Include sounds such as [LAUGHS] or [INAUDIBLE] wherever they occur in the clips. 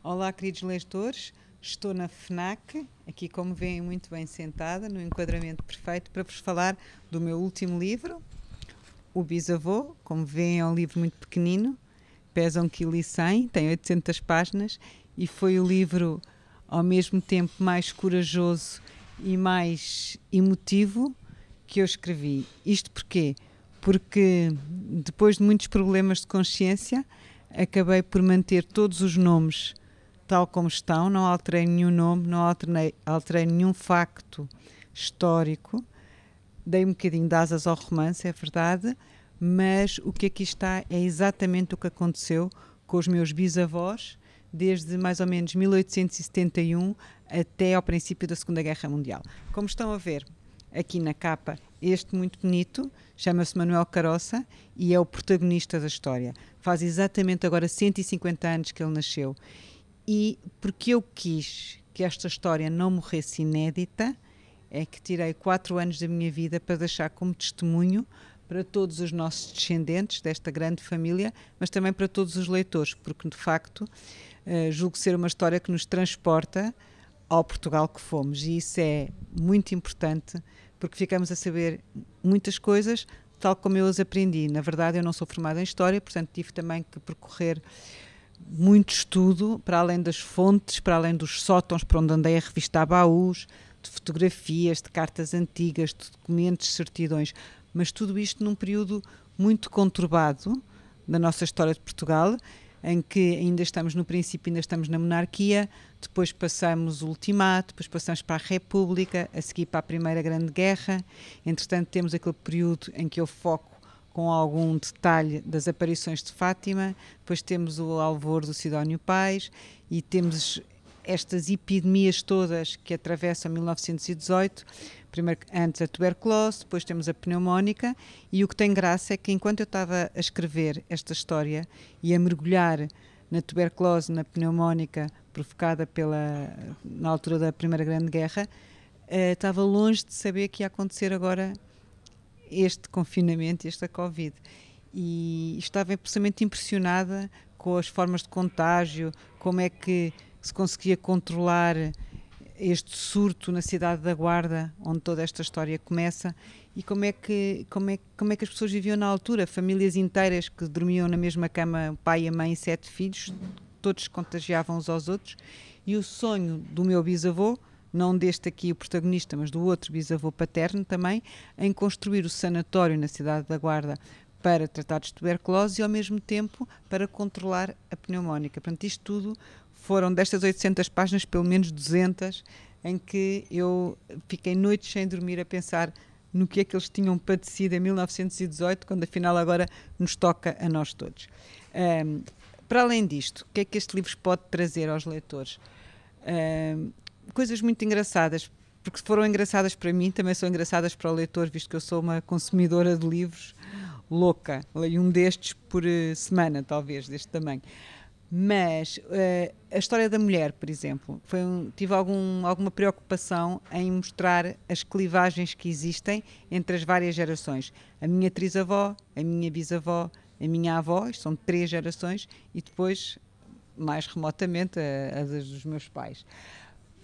Olá, queridos leitores. Estou na FNAC, aqui como veem muito bem sentada, no enquadramento perfeito, para vos falar do meu último livro, O Bisavô. Como veem é um livro muito pequenino, pesa 1,1 kg, tem 800 páginas e foi o livro ao mesmo tempo mais corajoso e mais emotivo que eu escrevi. Isto porquê? Porque depois de muitos problemas de consciência, acabei por manter todos os nomes tal como estão, não alterei nenhum nome, não alterei alterei nenhum facto histórico. Dei um bocadinho de asas ao romance, é verdade, mas o que aqui está é exatamente o que aconteceu com os meus bisavós desde mais ou menos 1871 até ao princípio da Segunda Guerra Mundial. Como estão a ver aqui na capa, este muito bonito chama-se Manuel Caroça e é o protagonista da história. Faz exatamente agora 150 anos que ele nasceu e porque eu quis que esta história não morresse inédita, é que tirei quatro anos da minha vida para deixar como testemunho para todos os nossos descendentes desta grande família, mas também para todos os leitores, porque de facto eh, julgo ser uma história que nos transporta ao Portugal que fomos e isso é muito importante porque ficamos a saber muitas coisas tal como eu as aprendi. Na verdade, eu não sou formada em história, portanto tive também que percorrer muito estudo, para além das fontes, para além dos sótãos para onde andei a revistar baús, de fotografias, de cartas antigas, de documentos, certidões, mas tudo isto num período muito conturbado da nossa história de Portugal, em que ainda estamos no princípio, ainda estamos na monarquia, depois passamos o ultimato, depois passamos para a República, a seguir para a Primeira Grande Guerra. Entretanto, temos aquele período em que eu foco com algum detalhe das aparições de Fátima, depois temos o alvor do Sidónio Pais e temos estas epidemias todas que atravessam 1918, primeiro antes a tuberculose, depois temos a pneumónica, e o que tem graça é que enquanto eu estava a escrever esta história e a mergulhar na tuberculose, na pneumónica provocada pela na altura da Primeira Grande Guerra, eh, estava longe de saber que ia acontecer agora este confinamento, esta Covid. E estava absolutamente impressionada com as formas de contágio, como é que se conseguia controlar este surto na cidade da Guarda, onde toda esta história começa, e como é que como é, como é que as pessoas viviam na altura, famílias inteiras que dormiam na mesma cama, pai e mãe e sete filhos, todos contagiavam uns aos outros, e o sonho do meu bisavô não deste aqui o protagonista, mas do outro bisavô paterno também, em construir o sanatório na cidade da Guarda para tratar de tuberculose e ao mesmo tempo para controlar a pneumónica. Portanto, isto tudo foram destas 800 páginas, pelo menos 200, em que eu fiquei noites sem dormir a pensar no que é que eles tinham padecido em 1918, quando afinal agora nos toca a nós todos. Um, para além disto, o que é que este livro pode trazer aos leitores? Um, coisas muito engraçadas, porque foram engraçadas para mim, também são engraçadas para o leitor, visto que eu sou uma consumidora de livros louca. Leio um destes por eh, semana, talvez, deste tamanho. Mas uh, a história da mulher, por exemplo, um, tive algum, alguma preocupação em mostrar as clivagens que existem entre as várias gerações. A minha trisavó, a minha bisavó, a minha avó, são três gerações, e depois, mais remotamente, a, a dos meus pais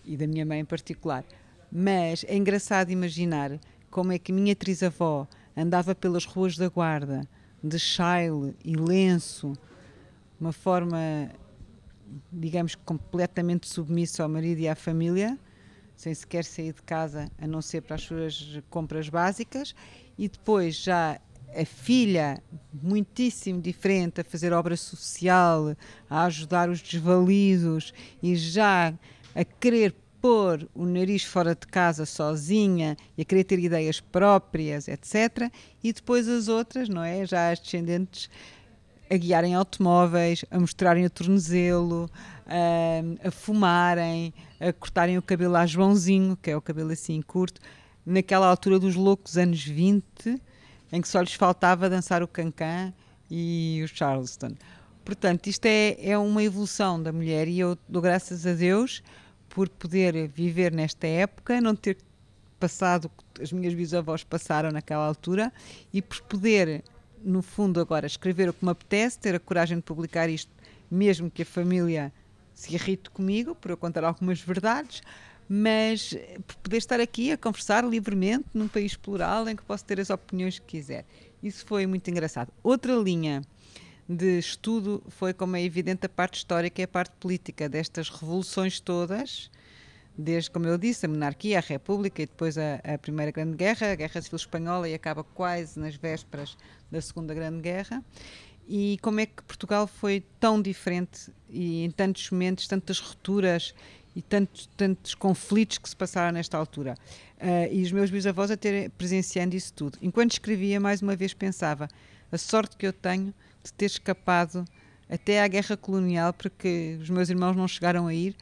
e da minha mãe em particular. Mas é engraçado imaginar como é que minha trisavó andava pelas ruas da Guarda, de chile e lenço, uma forma, digamos, completamente submissa ao marido e à família, sem sequer sair de casa, a não ser para as suas compras básicas, e depois já a filha, muitíssimo diferente, a fazer obra social, a ajudar os desvalidos e já a querer pôr o nariz fora de casa sozinha e a querer ter ideias próprias, etc. E depois as outras, não é? Já as descendentes a guiarem automóveis, a mostrarem o tornozelo, a, a fumarem, a cortarem o cabelo às Joãozinho, que é o cabelo assim curto, naquela altura dos loucos anos 20, em que só lhes faltava dançar o cancan e o Charleston. Portanto, isto é, é uma evolução da mulher e eu dou graças a Deus por poder viver nesta época, não ter passado o que as minhas bisavós passaram naquela altura e por poder, no fundo, agora escrever o que me apetece, ter a coragem de publicar isto, mesmo que a família se irrite comigo por eu contar algumas verdades, mas por poder estar aqui a conversar livremente num país plural em que posso ter as opiniões que quiser. Isso foi muito engraçado. Outra linha de estudo foi, como é evidente, a parte histórica e a parte política destas revoluções todas, desde, como eu disse, a monarquia, a república e depois a, a Primeira Grande Guerra, a Guerra Civil Espanhola e acaba quase nas vésperas da Segunda Grande Guerra. E como é que Portugal foi tão diferente e em tantos momentos, tantas rupturas e tantos, tantos conflitos que se passaram nesta altura. Uh, e os meus bisavós a terem presenciando isso tudo. Enquanto escrevia, mais uma vez pensava: a sorte que eu tenho de ter escapado até à guerra colonial, porque os meus irmãos não chegaram a ir,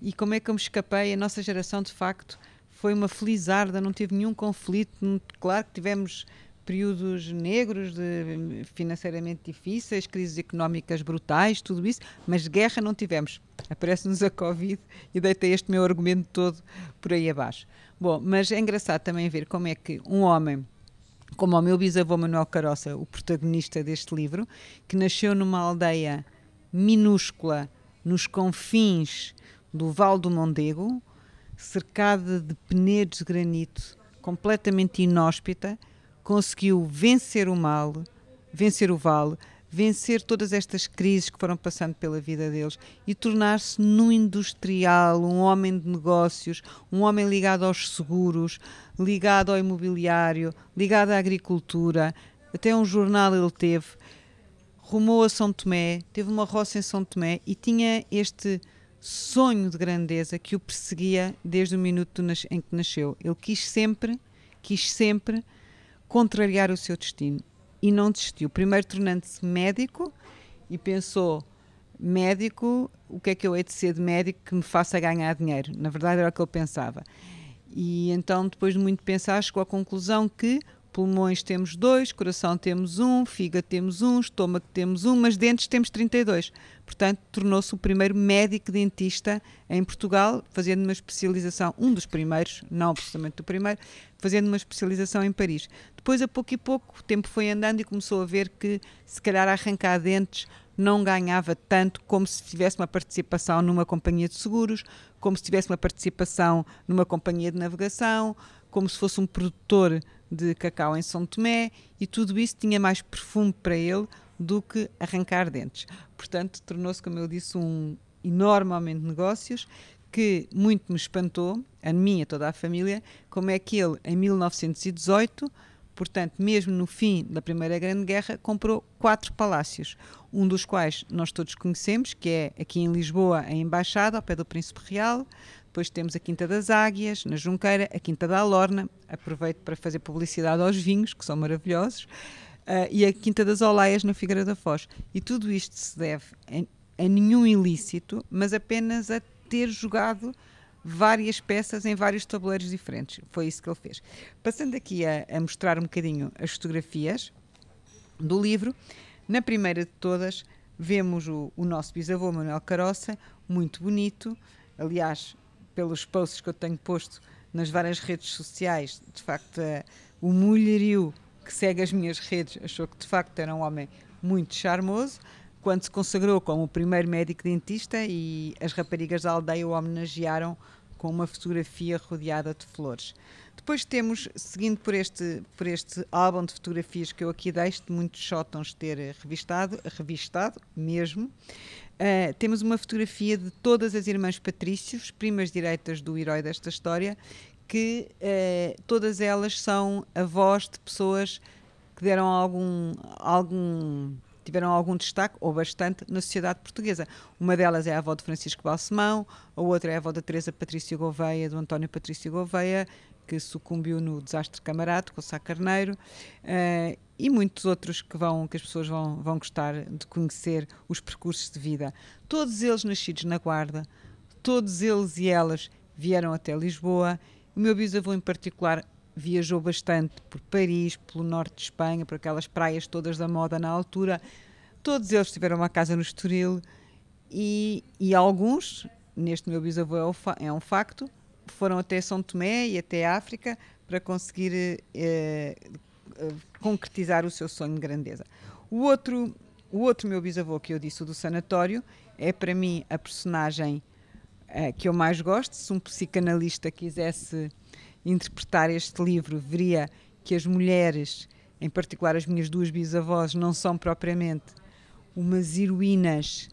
e como é que eu me escapei? A nossa geração, de facto, foi uma felizarda, não teve nenhum conflito. Claro que tivemos períodos negros, de, financeiramente difíceis, crises económicas brutais, tudo isso, mas guerra não tivemos. Aparece-nos a Covid e deita este meu argumento todo por aí abaixo. Bom, mas é engraçado também ver como é que um homem como ao meu bisavô Manuel Caroça, o protagonista deste livro, que nasceu numa aldeia minúscula nos confins do Val do Mondego, cercada de penedos de granito, completamente inóspita, conseguiu vencer o mal, vencer o vale, vencer todas estas crises que foram passando pela vida deles e tornar-se num industrial, um homem de negócios, um homem ligado aos seguros, ligado ao imobiliário, ligado à agricultura. Até um jornal ele teve. Rumou a São Tomé, teve uma roça em São Tomé e tinha este sonho de grandeza que o perseguia desde o minuto em que nasceu. Ele quis sempre, quis sempre contrariar o seu destino e não desistiu. Primeiro tornando-se médico e pensou: médico, o que é que eu hei de ser de médico que me faça ganhar dinheiro? Na verdade era o que ele pensava. E então, depois de muito pensar, chegou à conclusão que pulmões temos dois, coração temos um, fígado temos um, estômago temos um, mas dentes temos 32. Portanto, tornou-se o primeiro médico dentista em Portugal, fazendo uma especialização, um dos primeiros, não precisamente o primeiro, fazendo uma especialização em Paris. Depois, a pouco e pouco, o tempo foi andando e começou a ver que, se calhar, arrancar dentes não ganhava tanto como se tivesse uma participação numa companhia de seguros, como se tivesse uma participação numa companhia de navegação, como se fosse um produtor de cacau em São Tomé e tudo isso tinha mais perfume para ele do que arrancar dentes. Portanto, tornou-se, como eu disse, um enorme aumento de negócios que muito me espantou, a mim e a toda a família, como é que ele, em 1918, portanto, mesmo no fim da Primeira Grande Guerra, comprou quatro palácios, um dos quais nós todos conhecemos, que é aqui em Lisboa, a Embaixada, ao pé do Príncipe Real, depois temos a Quinta das Águias, na Junqueira, a Quinta da Alorna, aproveito para fazer publicidade aos vinhos, que são maravilhosos, uh, e a Quinta das Olaias, na Figueira da Foz. E tudo isto se deve a, a nenhum ilícito, mas apenas a ter jogado várias peças em vários tabuleiros diferentes. Foi isso que ele fez. Passando aqui a, a, mostrar um bocadinho as fotografias do livro, na primeira de todas vemos o, o nosso bisavô Manuel Caroça, muito bonito. Aliás, pelos posts que eu tenho posto nas várias redes sociais, de facto, eh, o mulherio que segue as minhas redes achou que de facto era um homem muito charmoso, quando se consagrou como o primeiro médico dentista e as raparigas da aldeia o homenagearam com uma fotografia rodeada de flores. Depois temos, seguindo por este, por este álbum de fotografias que eu aqui deixo, de muitos sótons ter revistado, revistado mesmo, Uh, temos uma fotografia de todas as irmãs Patrícios, primas direitas do herói desta história, que uh, todas elas são avós de pessoas que deram algum, algum tiveram algum destaque, ou bastante, na sociedade portuguesa. Uma delas é a avó de Francisco Balsemão, a outra é a avó da Teresa Patrício Gouveia, do António Patrício Gouveia, que sucumbiu no desastre Camarado, com o Sá Carneiro, uh, e muitos outros que, vão, que as pessoas vão, vão gostar de conhecer os percursos de vida. Todos eles nascidos na Guarda, todos eles e elas vieram até Lisboa. O meu bisavô, em particular, viajou bastante por Paris, pelo norte de Espanha, por aquelas praias todas da moda na altura. Todos eles tiveram uma casa no Estoril e, e alguns, neste meu bisavô é, é um facto, foram até São Tomé e até África para conseguir eh, eh, concretizar o seu sonho de grandeza. O outro, o outro meu bisavô que eu disse, o do sanatório, é para mim a personagem eh, que eu mais gosto. Se um psicanalista quisesse interpretar este livro, veria que as mulheres, em particular as minhas duas bisavós, não são propriamente umas heroínas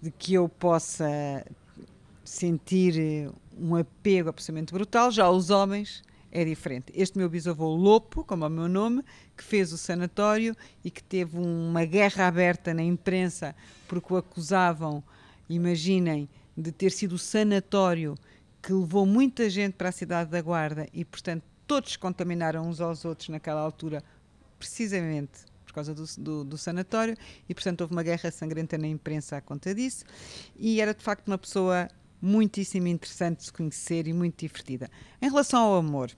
de que eu possa sentir eh, um apego absolutamente brutal, já os homens é diferente. Este meu bisavô Lopo, como é o meu nome, que fez o sanatório e que teve uma guerra aberta na imprensa porque o acusavam, imaginem, de ter sido o sanatório que levou muita gente para a cidade da Guarda e, portanto, todos contaminaram uns aos outros naquela altura, precisamente por causa do, do, do, sanatório, e portanto houve uma guerra sangrenta na imprensa à conta disso, e era de facto uma pessoa muitíssimo interessante de se conhecer e muito divertida. Em relação ao amor,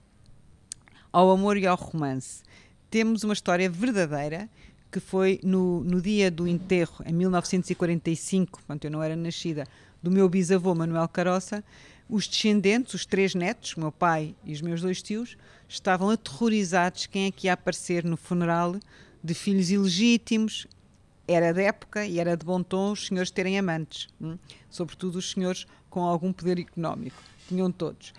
ao amor e ao romance, temos uma história verdadeira que foi no, no dia do enterro, em 1945, quando eu não era nascida, do meu bisavô Manuel Caroça, os descendentes, os três netos, meu pai e os meus dois tios, estavam aterrorizados quem é que ia aparecer no funeral de filhos ilegítimos, era da época e era de bom tom os senhores terem amantes, hum? sobretudo os senhores com algum poder económico. Tinham todos.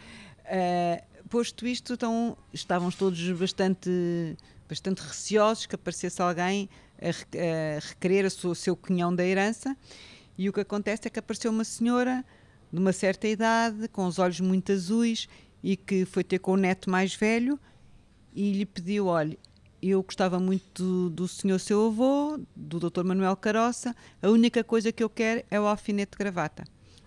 Uh, posto isto, então, estavam todos bastante, bastante receosos que aparecesse alguém a, a requerer o seu cunhão da herança. E o que acontece é que apareceu uma senhora de uma certa idade, com os olhos muito azuis, e que foi ter com o neto mais velho e lhe pediu: olha, eu gostava muito do, do senhor seu avô, do Dr. Manuel Caroça, a única coisa que eu quero é o alfinete de gravata.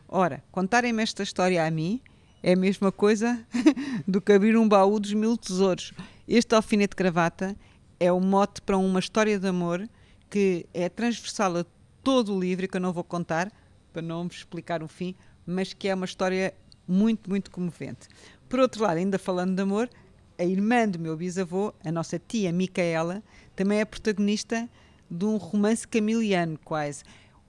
Ora, contarem-me esta história a mim é a mesma coisa [LAUGHS] do que abrir um baú dos mil tesouros. Este alfinete de gravata é o um mote para uma história de amor que é transversal a todo o livro, que eu não vou contar, para não vos explicar o fim, mas que é uma história muito, muito comovente. Por outro lado, ainda falando de amor, a irmã do meu bisavô, a nossa tia Micaela, também é protagonista de um romance camiliano, quase.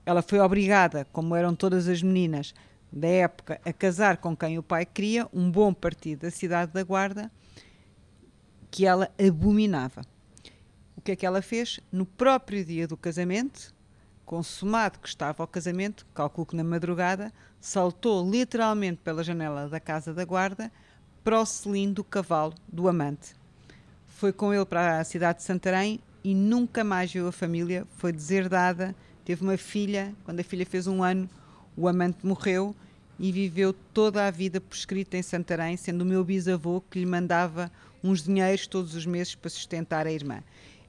Ela foi obrigada, como eram todas as meninas da época, a casar com quem o pai queria, um bom partido da cidade da Guarda, que ela abominava. O que é que ela fez? No próprio dia do casamento, consumado que estava o casamento, calculo que na madrugada, saltou literalmente pela janela da casa da Guarda Procelino do Cavalo, do amante. Foi com ele para a cidade de Santarém e nunca mais viu a família, foi deserdada, teve uma filha, quando a filha fez um ano, o amante morreu e viveu toda a vida prescrita em Santarém, sendo o meu bisavô que lhe mandava uns dinheiros todos os meses para sustentar a irmã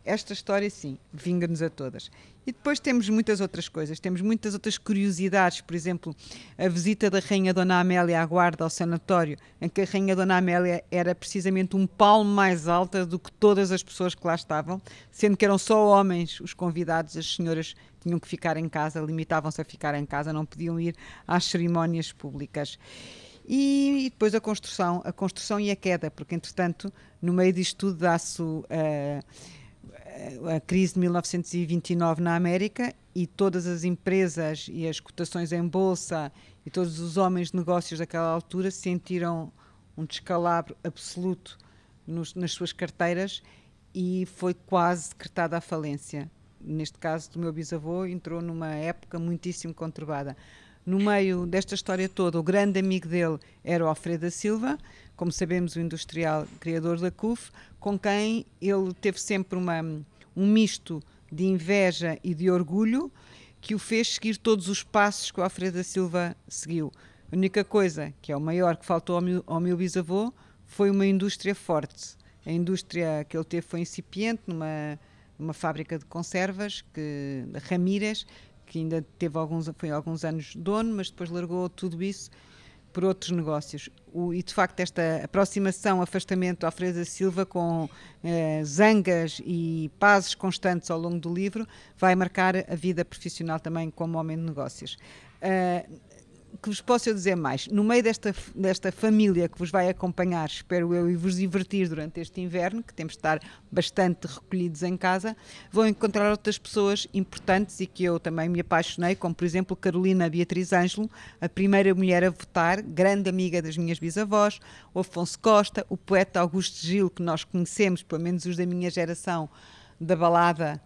esta história, sim, vinga-nos a todas. E depois temos muitas outras coisas, temos muitas outras curiosidades, por exemplo, a visita da Rainha Dona Amélia à guarda ao sanatório, em que a Rainha Dona Amélia era precisamente um palmo mais alta do que todas as pessoas que lá estavam, sendo que eram só homens os convidados, as senhoras tinham que ficar em casa, limitavam-se a ficar em casa, não podiam ir às cerimónias públicas. E, e depois a construção, a construção e a queda, porque entretanto, no meio disto tudo dá-se. Uh, a crise de 1929 na América e todas as empresas e as cotações em bolsa e todos os homens de negócios daquela altura sentiram um descalabro absoluto nos, nas suas carteiras e foi quase decretada a falência. Neste caso, do meu bisavô, entrou numa época muitíssimo conturbada no meio desta história toda, o grande amigo dele era o Alfredo da Silva, como sabemos, o industrial criador da CUF, com quem ele teve sempre uma, um misto de inveja e de orgulho que o fez seguir todos os passos que o Alfredo da Silva seguiu. A única coisa, que é o maior que faltou ao meu, ao meu bisavô, foi uma indústria forte. A indústria que ele teve foi incipiente, numa, numa fábrica de conservas, que, Ramírez, que ainda teve alguns, foi alguns anos dono, mas depois largou tudo isso por outros negócios. O, e de facto, esta aproximação, afastamento à Freza Silva com eh, zangas e pazes constantes ao longo do livro vai marcar a vida profissional também como homem de negócios. Uh, que vos posso dizer mais? No meio desta, desta família que vos vai acompanhar, espero eu, e vos divertir durante este inverno, que temos de estar bastante recolhidos em casa, vão encontrar outras pessoas importantes e que eu também me apaixonei, como por exemplo Carolina Beatriz Ângelo, a primeira mulher a votar, grande amiga das minhas bisavós, o Afonso Costa, o poeta Augusto Gil, que nós conhecemos, pelo menos os da minha geração, da balada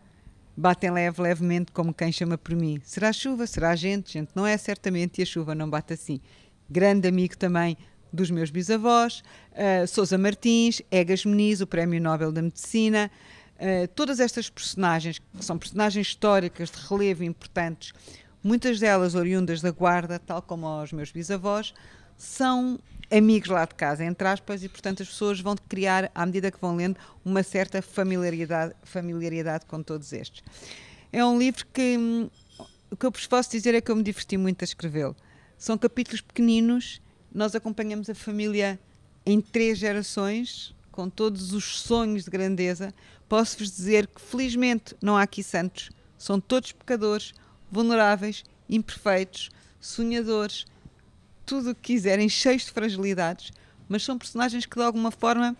Batem leve, levemente, como quem chama por mim. Será chuva? Será gente? Gente não é, certamente, e a chuva não bate assim. Grande amigo também dos meus bisavós, uh, Sousa Martins, Egas Meniz, o Prémio Nobel da Medicina, uh, todas estas personagens, que são personagens históricas de relevo importantes, muitas delas oriundas da Guarda, tal como os meus bisavós, são amigos lá de casa, entre aspas, e portanto as pessoas vão criar, à medida que vão lendo, uma certa familiaridade, familiaridade com todos estes. É um livro que o que eu vos posso dizer é que eu me diverti muito a escrevê-lo. São capítulos pequeninos, nós acompanhamos a família em três gerações, com todos os sonhos de grandeza. Posso-vos dizer que, felizmente, não há aqui santos. São todos pecadores, vulneráveis, imperfeitos, sonhadores, tudo o que quiserem, cheios de fragilidades, mas são personagens que de alguma forma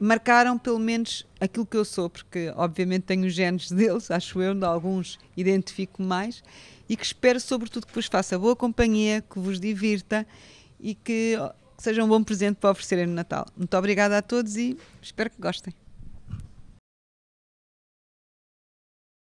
marcaram pelo menos aquilo que eu sou, porque obviamente tenho os genes deles, acho eu, de alguns identifico mais, e que espero sobretudo que vos faça boa companhia, que vos divirta e que, seja um bom presente para oferecerem no Natal. Muito obrigada a todos e espero que gostem.